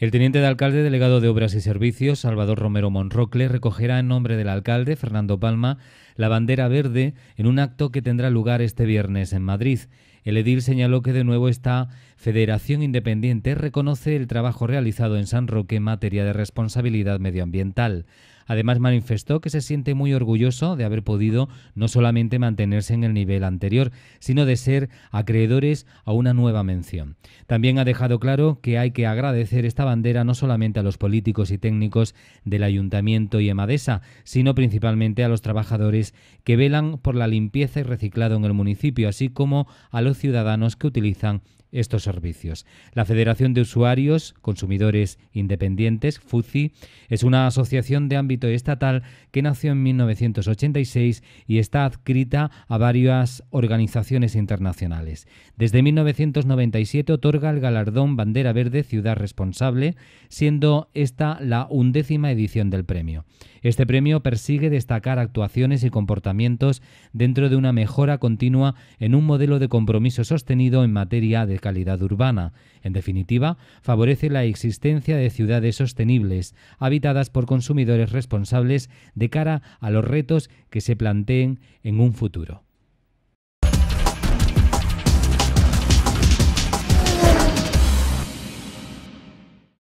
El teniente de alcalde delegado de Obras y Servicios, Salvador Romero Monrocle, recogerá en nombre del alcalde, Fernando Palma, la bandera verde en un acto que tendrá lugar este viernes en Madrid. El edil señaló que de nuevo esta Federación Independiente reconoce el trabajo realizado en San Roque en materia de responsabilidad medioambiental. Además manifestó que se siente muy orgulloso de haber podido no solamente mantenerse en el nivel anterior, sino de ser acreedores a una nueva mención. También ha dejado claro que hay que agradecer esta bandera no solamente a los políticos y técnicos del ayuntamiento y Emadesa, sino principalmente a los trabajadores que velan por la limpieza y reciclado en el municipio, así como a los ciudadanos que utilizan estos servicios. La Federación de Usuarios Consumidores Independientes, FUCI, es una asociación de ámbito estatal que nació en 1986 y está adscrita a varias organizaciones internacionales. Desde 1997 otorga el galardón Bandera Verde Ciudad Responsable, siendo esta la undécima edición del premio. Este premio persigue destacar actuaciones y comportamientos dentro de una mejora continua en un modelo de compromiso sostenido en materia de calidad urbana. En definitiva, favorece la existencia de ciudades sostenibles, habitadas por consumidores responsables de cara a los retos que se planteen en un futuro.